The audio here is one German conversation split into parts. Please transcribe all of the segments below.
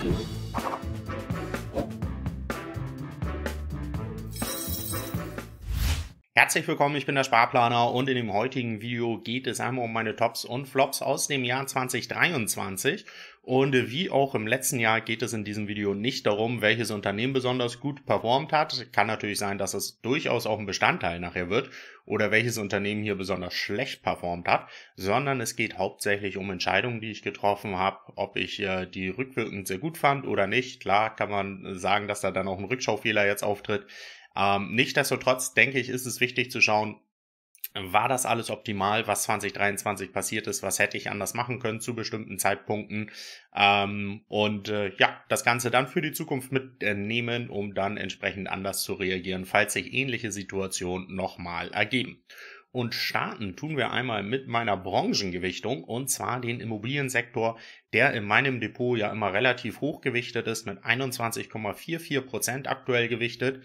Thank you. Herzlich willkommen, ich bin der Sparplaner und in dem heutigen Video geht es einmal um meine Tops und Flops aus dem Jahr 2023. Und wie auch im letzten Jahr geht es in diesem Video nicht darum, welches Unternehmen besonders gut performt hat. Kann natürlich sein, dass es durchaus auch ein Bestandteil nachher wird oder welches Unternehmen hier besonders schlecht performt hat, sondern es geht hauptsächlich um Entscheidungen, die ich getroffen habe, ob ich äh, die rückwirkend sehr gut fand oder nicht. Klar kann man sagen, dass da dann auch ein Rückschaufehler jetzt auftritt. Ähm, Nichtsdestotrotz denke ich, ist es wichtig zu schauen, war das alles optimal, was 2023 passiert ist, was hätte ich anders machen können zu bestimmten Zeitpunkten ähm, und äh, ja, das Ganze dann für die Zukunft mitnehmen, um dann entsprechend anders zu reagieren, falls sich ähnliche Situationen nochmal ergeben. Und starten tun wir einmal mit meiner Branchengewichtung und zwar den Immobiliensektor, der in meinem Depot ja immer relativ hoch gewichtet ist, mit 21,44% Prozent aktuell gewichtet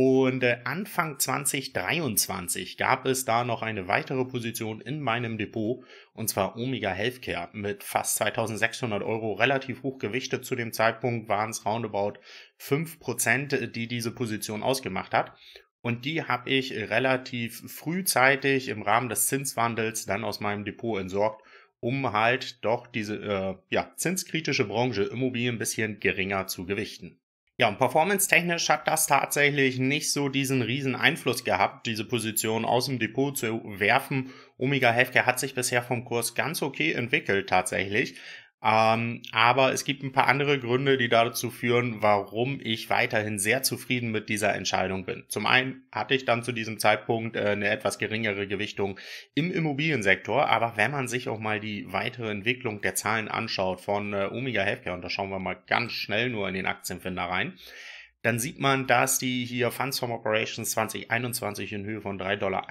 und äh, Anfang 2023 gab es da noch eine weitere Position in meinem Depot, und zwar Omega Healthcare mit fast 2600 Euro, relativ hoch gewichtet zu dem Zeitpunkt, waren es roundabout 5%, die diese Position ausgemacht hat. Und die habe ich relativ frühzeitig im Rahmen des Zinswandels dann aus meinem Depot entsorgt, um halt doch diese äh, ja, zinskritische Branche Immobilien ein bisschen geringer zu gewichten. Ja, und performance-technisch hat das tatsächlich nicht so diesen riesen Einfluss gehabt, diese Position aus dem Depot zu werfen. Omega Healthcare hat sich bisher vom Kurs ganz okay entwickelt tatsächlich. Ähm, aber es gibt ein paar andere Gründe, die dazu führen, warum ich weiterhin sehr zufrieden mit dieser Entscheidung bin. Zum einen hatte ich dann zu diesem Zeitpunkt äh, eine etwas geringere Gewichtung im Immobiliensektor, aber wenn man sich auch mal die weitere Entwicklung der Zahlen anschaut von äh, Omega Healthcare, und da schauen wir mal ganz schnell nur in den Aktienfinder rein, dann sieht man, dass die hier Funds from Operations 2021 in Höhe von 3,31 Dollar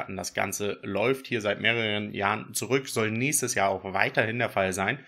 hatten. Das Ganze läuft hier seit mehreren Jahren zurück, soll nächstes Jahr auch weiterhin der Fall sein.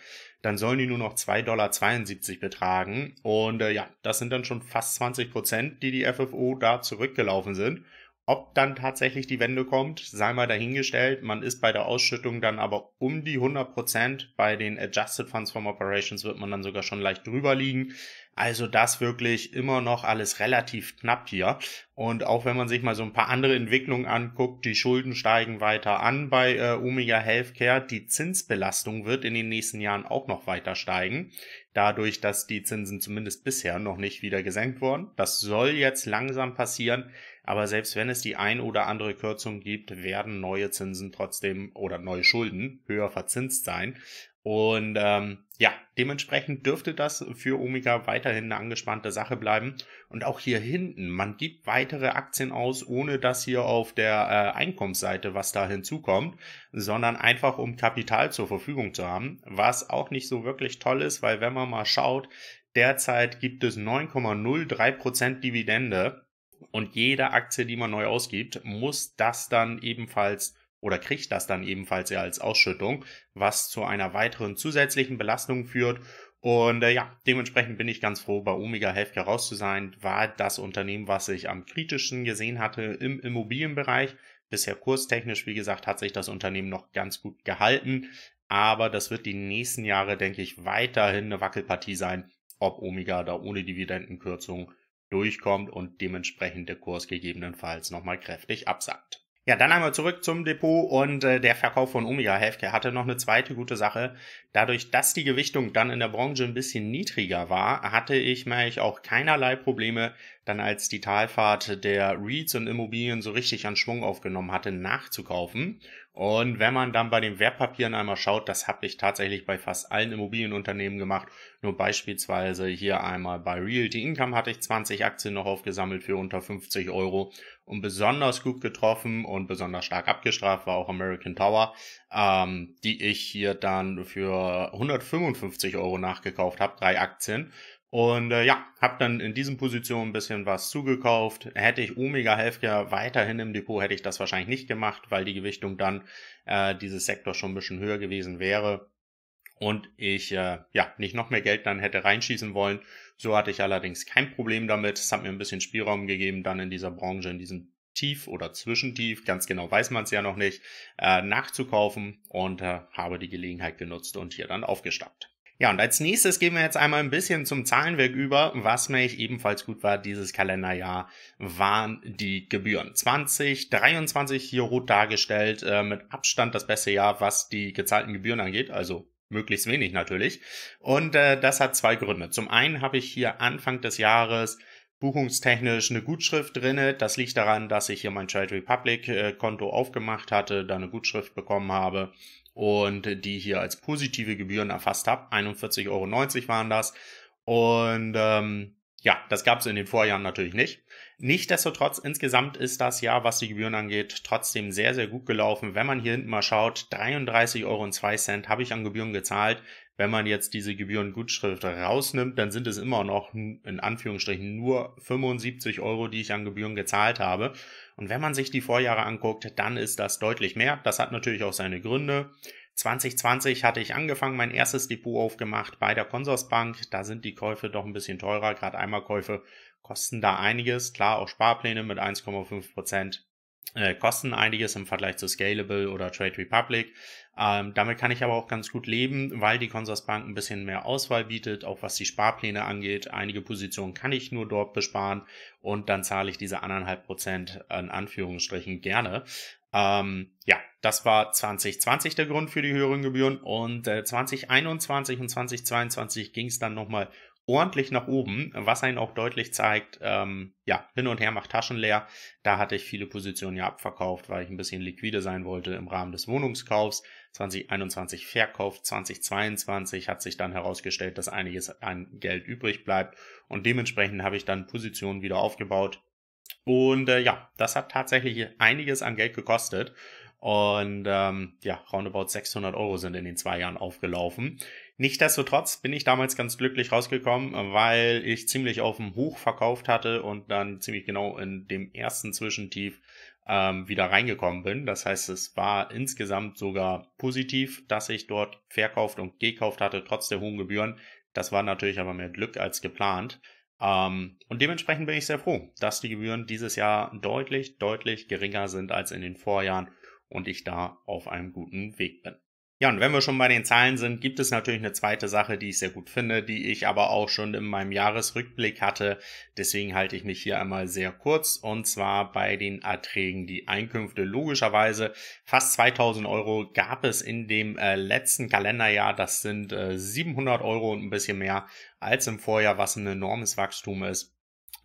Dann sollen die nur noch 2,72 Dollar betragen. Und äh, ja, das sind dann schon fast 20 Prozent, die die FFO da zurückgelaufen sind. Ob dann tatsächlich die Wende kommt, sei mal dahingestellt. Man ist bei der Ausschüttung dann aber um die 100%. Prozent. Bei den Adjusted Funds from Operations wird man dann sogar schon leicht drüber liegen. Also das wirklich immer noch alles relativ knapp hier. Und auch wenn man sich mal so ein paar andere Entwicklungen anguckt, die Schulden steigen weiter an bei äh, Omega Healthcare. Die Zinsbelastung wird in den nächsten Jahren auch noch weiter steigen. Dadurch, dass die Zinsen zumindest bisher noch nicht wieder gesenkt wurden. Das soll jetzt langsam passieren. Aber selbst wenn es die ein oder andere Kürzung gibt, werden neue Zinsen trotzdem oder neue Schulden höher verzinst sein. Und ähm, ja, Dementsprechend dürfte das für Omega weiterhin eine angespannte Sache bleiben. Und auch hier hinten, man gibt weitere Aktien aus, ohne dass hier auf der äh, Einkommensseite was da hinzukommt, sondern einfach um Kapital zur Verfügung zu haben, was auch nicht so wirklich toll ist, weil wenn man mal schaut, derzeit gibt es 9,03% Dividende und jede Aktie, die man neu ausgibt, muss das dann ebenfalls oder kriegt das dann ebenfalls ja als Ausschüttung, was zu einer weiteren zusätzlichen Belastung führt. Und äh, ja, dementsprechend bin ich ganz froh, bei Omega Healthcare raus zu sein. War das Unternehmen, was ich am kritischsten gesehen hatte im Immobilienbereich. Bisher kurstechnisch, wie gesagt, hat sich das Unternehmen noch ganz gut gehalten. Aber das wird die nächsten Jahre, denke ich, weiterhin eine Wackelpartie sein, ob Omega da ohne Dividendenkürzung durchkommt und dementsprechend der Kurs gegebenenfalls nochmal kräftig absackt. Ja, dann einmal zurück zum Depot und äh, der Verkauf von Omega Healthcare hatte noch eine zweite gute Sache. Dadurch, dass die Gewichtung dann in der Branche ein bisschen niedriger war, hatte ich mir auch keinerlei Probleme, dann als die Talfahrt der REITs und Immobilien so richtig an Schwung aufgenommen hatte, nachzukaufen. Und wenn man dann bei den Wertpapieren einmal schaut, das habe ich tatsächlich bei fast allen Immobilienunternehmen gemacht. Nur beispielsweise hier einmal bei Realty Income hatte ich 20 Aktien noch aufgesammelt für unter 50 Euro und besonders gut getroffen und besonders stark abgestraft war auch American Tower, ähm, die ich hier dann für 155 Euro nachgekauft habe, drei Aktien. Und äh, ja, habe dann in diesen Positionen ein bisschen was zugekauft. Hätte ich Omega Healthcare weiterhin im Depot, hätte ich das wahrscheinlich nicht gemacht, weil die Gewichtung dann äh, dieses Sektor schon ein bisschen höher gewesen wäre. Und ich äh, ja nicht noch mehr Geld dann hätte reinschießen wollen so hatte ich allerdings kein Problem damit. Es hat mir ein bisschen Spielraum gegeben, dann in dieser Branche, in diesem Tief oder Zwischentief, ganz genau weiß man es ja noch nicht, äh, nachzukaufen und äh, habe die Gelegenheit genutzt und hier dann aufgestappt. Ja, und als nächstes gehen wir jetzt einmal ein bisschen zum Zahlenwerk über. Was mir ebenfalls gut war dieses Kalenderjahr, waren die Gebühren. 2023 hier rot dargestellt, äh, mit Abstand das beste Jahr, was die gezahlten Gebühren angeht, also möglichst wenig natürlich. Und äh, das hat zwei Gründe. Zum einen habe ich hier Anfang des Jahres buchungstechnisch eine Gutschrift drinne. Das liegt daran, dass ich hier mein Trade Republic äh, Konto aufgemacht hatte, da eine Gutschrift bekommen habe und die hier als positive Gebühren erfasst habe. 41,90 Euro waren das. Und ähm, ja, das gab es in den Vorjahren natürlich nicht. Nichtsdestotrotz, insgesamt ist das Jahr, was die Gebühren angeht, trotzdem sehr, sehr gut gelaufen. Wenn man hier hinten mal schaut, 33,02 Euro habe ich an Gebühren gezahlt. Wenn man jetzt diese Gebührengutschrift rausnimmt, dann sind es immer noch in Anführungsstrichen nur 75 Euro, die ich an Gebühren gezahlt habe. Und wenn man sich die Vorjahre anguckt, dann ist das deutlich mehr. Das hat natürlich auch seine Gründe. 2020 hatte ich angefangen, mein erstes Depot aufgemacht bei der Konsorsbank. Da sind die Käufe doch ein bisschen teurer. Gerade Einmalkäufe kosten da einiges. Klar, auch Sparpläne mit 1,5 Prozent äh, kosten einiges im Vergleich zu Scalable oder Trade Republic. Ähm, damit kann ich aber auch ganz gut leben, weil die Consorsbank ein bisschen mehr Auswahl bietet, auch was die Sparpläne angeht. Einige Positionen kann ich nur dort besparen und dann zahle ich diese anderthalb Prozent in Anführungsstrichen gerne. Ähm, ja, das war 2020 der Grund für die höheren Gebühren und äh, 2021 und 2022 ging es dann nochmal ordentlich nach oben, was einen auch deutlich zeigt, ähm, ja, hin und her macht Taschen leer. Da hatte ich viele Positionen ja abverkauft, weil ich ein bisschen liquide sein wollte im Rahmen des Wohnungskaufs. 2021 verkauft, 2022 hat sich dann herausgestellt, dass einiges an Geld übrig bleibt und dementsprechend habe ich dann Positionen wieder aufgebaut, und äh, ja, das hat tatsächlich einiges an Geld gekostet. Und ähm, ja, roundabout 600 Euro sind in den zwei Jahren aufgelaufen. Nichtsdestotrotz bin ich damals ganz glücklich rausgekommen, weil ich ziemlich auf dem Hoch verkauft hatte und dann ziemlich genau in dem ersten Zwischentief ähm, wieder reingekommen bin. Das heißt, es war insgesamt sogar positiv, dass ich dort verkauft und gekauft hatte, trotz der hohen Gebühren. Das war natürlich aber mehr Glück als geplant. Ähm, und dementsprechend bin ich sehr froh, dass die Gebühren dieses Jahr deutlich, deutlich geringer sind als in den Vorjahren und ich da auf einem guten Weg bin. Ja, und wenn wir schon bei den Zahlen sind, gibt es natürlich eine zweite Sache, die ich sehr gut finde, die ich aber auch schon in meinem Jahresrückblick hatte. Deswegen halte ich mich hier einmal sehr kurz. Und zwar bei den Erträgen, die Einkünfte. Logischerweise fast 2000 Euro gab es in dem äh, letzten Kalenderjahr. Das sind äh, 700 Euro und ein bisschen mehr als im Vorjahr, was ein enormes Wachstum ist.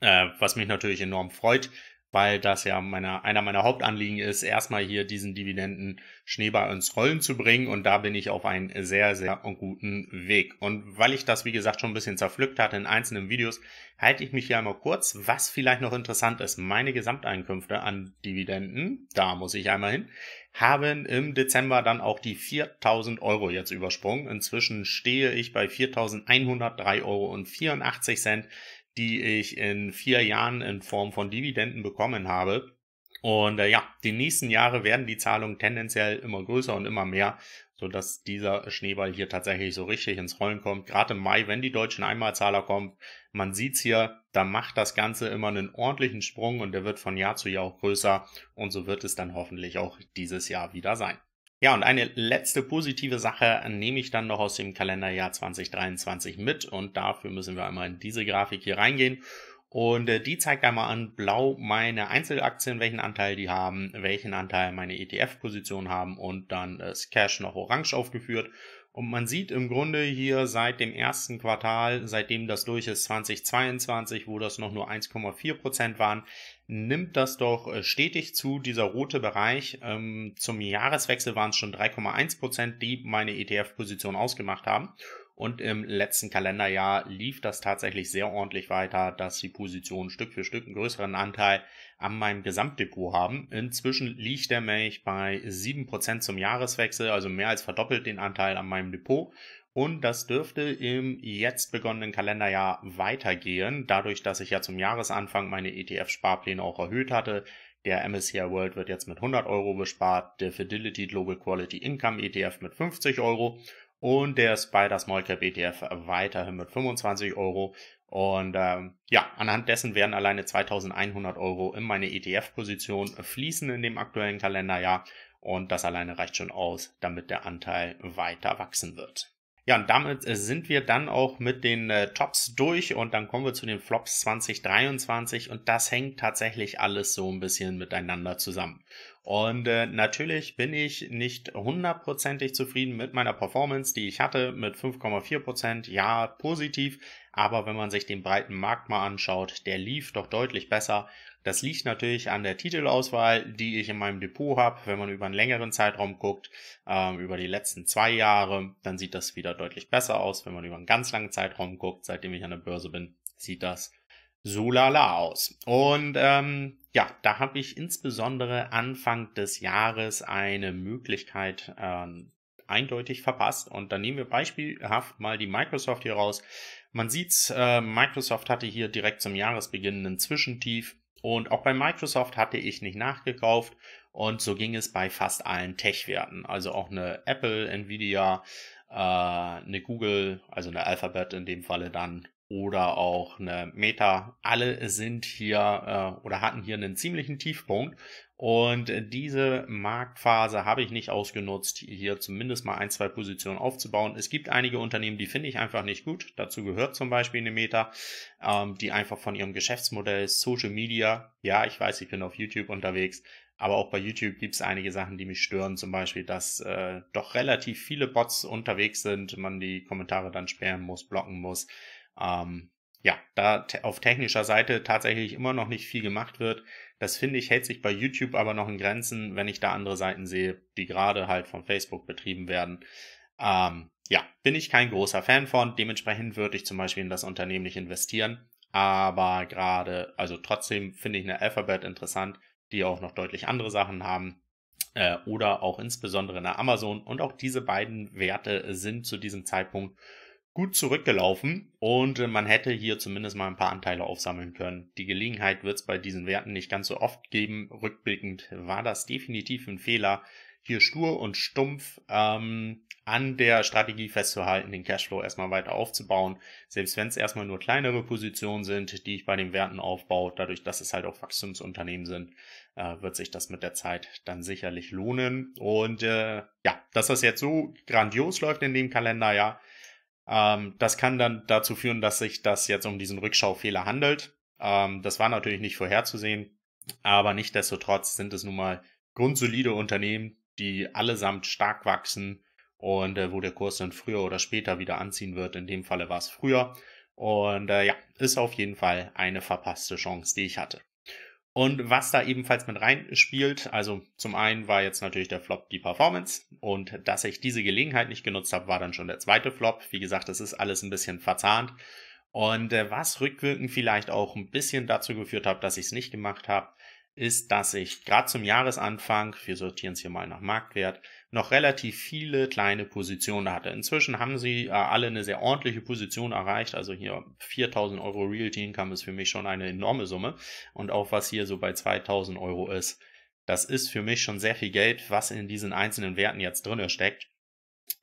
Äh, was mich natürlich enorm freut weil das ja meiner, einer meiner Hauptanliegen ist, erstmal hier diesen Dividenden Schneeball ins Rollen zu bringen und da bin ich auf einem sehr, sehr guten Weg. Und weil ich das, wie gesagt, schon ein bisschen zerpflückt hatte in einzelnen Videos, halte ich mich hier einmal kurz, was vielleicht noch interessant ist. Meine Gesamteinkünfte an Dividenden, da muss ich einmal hin, haben im Dezember dann auch die 4000 Euro jetzt übersprungen. Inzwischen stehe ich bei 4103,84 Euro die ich in vier Jahren in Form von Dividenden bekommen habe. Und äh, ja, die nächsten Jahre werden die Zahlungen tendenziell immer größer und immer mehr, sodass dieser Schneeball hier tatsächlich so richtig ins Rollen kommt. Gerade im Mai, wenn die deutschen Einmalzahler kommen, man sieht es hier, da macht das Ganze immer einen ordentlichen Sprung und der wird von Jahr zu Jahr auch größer und so wird es dann hoffentlich auch dieses Jahr wieder sein. Ja, und eine letzte positive Sache nehme ich dann noch aus dem Kalenderjahr 2023 mit und dafür müssen wir einmal in diese Grafik hier reingehen. Und äh, die zeigt einmal an blau meine Einzelaktien, welchen Anteil die haben, welchen Anteil meine ETF-Positionen haben und dann ist äh, Cash noch orange aufgeführt. Und man sieht im Grunde hier seit dem ersten Quartal, seitdem das durch ist 2022, wo das noch nur 1,4 Prozent waren, nimmt das doch äh, stetig zu, dieser rote Bereich. Ähm, zum Jahreswechsel waren es schon 3,1 Prozent, die meine ETF-Position ausgemacht haben. Und im letzten Kalenderjahr lief das tatsächlich sehr ordentlich weiter, dass die Positionen Stück für Stück einen größeren Anteil an meinem Gesamtdepot haben. Inzwischen liegt der Milch bei 7% zum Jahreswechsel, also mehr als verdoppelt den Anteil an meinem Depot. Und das dürfte im jetzt begonnenen Kalenderjahr weitergehen, dadurch, dass ich ja zum Jahresanfang meine ETF-Sparpläne auch erhöht hatte. Der MSCI World wird jetzt mit 100 Euro bespart, der Fidelity Global Quality Income ETF mit 50 Euro und der Spider Small Cap ETF weiterhin mit 25 Euro. Und ähm, ja, anhand dessen werden alleine 2100 Euro in meine ETF-Position fließen in dem aktuellen Kalenderjahr. Und das alleine reicht schon aus, damit der Anteil weiter wachsen wird. Ja, und damit äh, sind wir dann auch mit den äh, Tops durch und dann kommen wir zu den Flops 2023 und das hängt tatsächlich alles so ein bisschen miteinander zusammen. Und äh, natürlich bin ich nicht hundertprozentig zufrieden mit meiner Performance, die ich hatte mit 5,4%. Ja, positiv. Aber wenn man sich den breiten Markt mal anschaut, der lief doch deutlich besser. Das liegt natürlich an der Titelauswahl, die ich in meinem Depot habe. Wenn man über einen längeren Zeitraum guckt, ähm, über die letzten zwei Jahre, dann sieht das wieder deutlich besser aus. Wenn man über einen ganz langen Zeitraum guckt, seitdem ich an der Börse bin, sieht das so lala aus. Und ähm, ja, da habe ich insbesondere Anfang des Jahres eine Möglichkeit ähm, eindeutig verpasst. Und dann nehmen wir beispielhaft mal die Microsoft hier raus. Man sieht's, äh, Microsoft hatte hier direkt zum Jahresbeginn einen Zwischentief. Und auch bei Microsoft hatte ich nicht nachgekauft. Und so ging es bei fast allen Tech-Werten. Also auch eine Apple, Nvidia, äh, eine Google, also eine Alphabet in dem Falle dann oder auch eine Meta, alle sind hier äh, oder hatten hier einen ziemlichen Tiefpunkt. Und äh, diese Marktphase habe ich nicht ausgenutzt, hier zumindest mal ein, zwei Positionen aufzubauen. Es gibt einige Unternehmen, die finde ich einfach nicht gut. Dazu gehört zum Beispiel eine Meta, ähm, die einfach von ihrem Geschäftsmodell Social Media, ja, ich weiß, ich bin auf YouTube unterwegs, aber auch bei YouTube gibt es einige Sachen, die mich stören. Zum Beispiel, dass äh, doch relativ viele Bots unterwegs sind, man die Kommentare dann sperren muss, blocken muss ähm, ja, da te auf technischer Seite tatsächlich immer noch nicht viel gemacht wird. Das finde ich, hält sich bei YouTube aber noch in Grenzen, wenn ich da andere Seiten sehe, die gerade halt von Facebook betrieben werden. Ähm, ja, bin ich kein großer Fan von. Dementsprechend würde ich zum Beispiel in das Unternehmen nicht investieren. Aber gerade, also trotzdem finde ich eine Alphabet interessant, die auch noch deutlich andere Sachen haben. Äh, oder auch insbesondere eine Amazon. Und auch diese beiden Werte sind zu diesem Zeitpunkt gut zurückgelaufen und äh, man hätte hier zumindest mal ein paar Anteile aufsammeln können. Die Gelegenheit wird es bei diesen Werten nicht ganz so oft geben. Rückblickend war das definitiv ein Fehler, hier stur und stumpf ähm, an der Strategie festzuhalten, den Cashflow erstmal weiter aufzubauen, selbst wenn es erstmal nur kleinere Positionen sind, die ich bei den Werten aufbaue, dadurch, dass es halt auch Wachstumsunternehmen sind, äh, wird sich das mit der Zeit dann sicherlich lohnen. Und äh, ja, dass das jetzt so grandios läuft in dem Kalender, ja. Ähm, das kann dann dazu führen, dass sich das jetzt um diesen Rückschaufehler handelt. Ähm, das war natürlich nicht vorherzusehen, aber nichtdestotrotz sind es nun mal grundsolide Unternehmen, die allesamt stark wachsen und äh, wo der Kurs dann früher oder später wieder anziehen wird. In dem Falle war es früher. Und äh, ja, ist auf jeden Fall eine verpasste Chance, die ich hatte. Und was da ebenfalls mit reinspielt, also zum einen war jetzt natürlich der Flop die Performance und dass ich diese Gelegenheit nicht genutzt habe, war dann schon der zweite Flop. Wie gesagt, das ist alles ein bisschen verzahnt. Und äh, was rückwirkend vielleicht auch ein bisschen dazu geführt hat, dass ich es nicht gemacht habe, ist, dass ich gerade zum Jahresanfang, wir sortieren es hier mal nach Marktwert, noch relativ viele kleine Positionen hatte. Inzwischen haben sie äh, alle eine sehr ordentliche Position erreicht. Also hier 4000 Euro Realty Income ist für mich schon eine enorme Summe. Und auch was hier so bei 2000 Euro ist, das ist für mich schon sehr viel Geld, was in diesen einzelnen Werten jetzt drin steckt.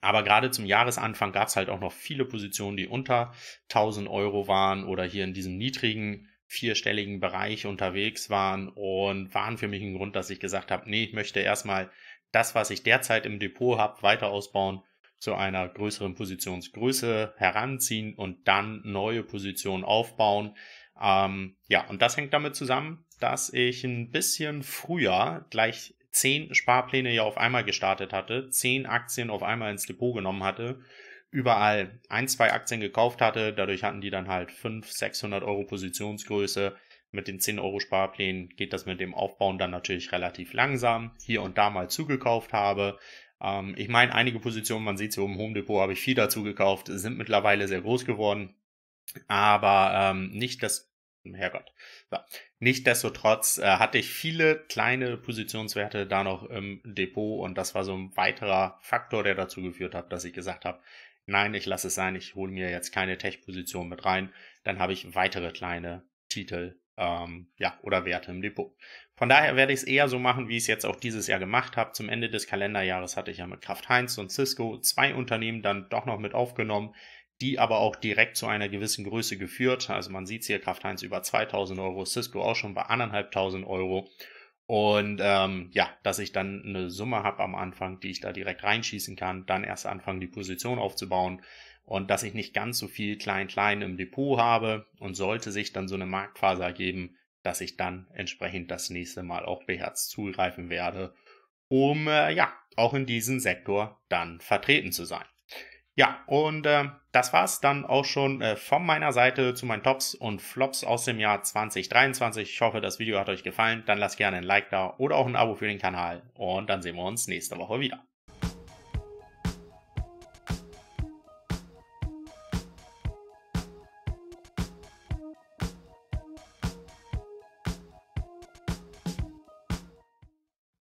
Aber gerade zum Jahresanfang gab es halt auch noch viele Positionen, die unter 1000 Euro waren oder hier in diesem niedrigen vierstelligen Bereich unterwegs waren und waren für mich ein Grund, dass ich gesagt habe, nee, ich möchte erstmal das, was ich derzeit im Depot habe, weiter ausbauen, zu einer größeren Positionsgröße heranziehen und dann neue Positionen aufbauen. Ähm, ja, und das hängt damit zusammen, dass ich ein bisschen früher gleich zehn Sparpläne ja auf einmal gestartet hatte, zehn Aktien auf einmal ins Depot genommen hatte überall ein, zwei Aktien gekauft hatte. Dadurch hatten die dann halt 500, 600 Euro Positionsgröße. Mit den 10 Euro Sparplänen geht das mit dem Aufbauen dann natürlich relativ langsam. Hier und da mal zugekauft habe. Ähm, ich meine, einige Positionen, man sieht sie oben im Home Depot, habe ich viel dazu gekauft, sind mittlerweile sehr groß geworden. Aber ähm, nicht das, Herrgott. So. Nichtsdestotrotz äh, hatte ich viele kleine Positionswerte da noch im Depot und das war so ein weiterer Faktor, der dazu geführt hat, dass ich gesagt habe, nein, ich lasse es sein, ich hole mir jetzt keine Tech-Position mit rein, dann habe ich weitere kleine Titel ähm, ja, oder Werte im Depot. Von daher werde ich es eher so machen, wie ich es jetzt auch dieses Jahr gemacht habe. Zum Ende des Kalenderjahres hatte ich ja mit Kraft Heinz und Cisco zwei Unternehmen dann doch noch mit aufgenommen, die aber auch direkt zu einer gewissen Größe geführt. Also man sieht es hier, Kraft Heinz über 2000 Euro, Cisco auch schon bei anderthalbtausend Euro. Und ähm, ja, dass ich dann eine Summe habe am Anfang, die ich da direkt reinschießen kann, dann erst anfangen, die Position aufzubauen und dass ich nicht ganz so viel Klein-Klein im Depot habe und sollte sich dann so eine Marktphase ergeben, dass ich dann entsprechend das nächste Mal auch beherzt zugreifen werde, um äh, ja auch in diesem Sektor dann vertreten zu sein. Ja, und äh, das war's dann auch schon äh, von meiner Seite zu meinen Tops und Flops aus dem Jahr 2023. Ich hoffe, das Video hat euch gefallen. Dann lasst gerne ein Like da oder auch ein Abo für den Kanal. Und dann sehen wir uns nächste Woche wieder.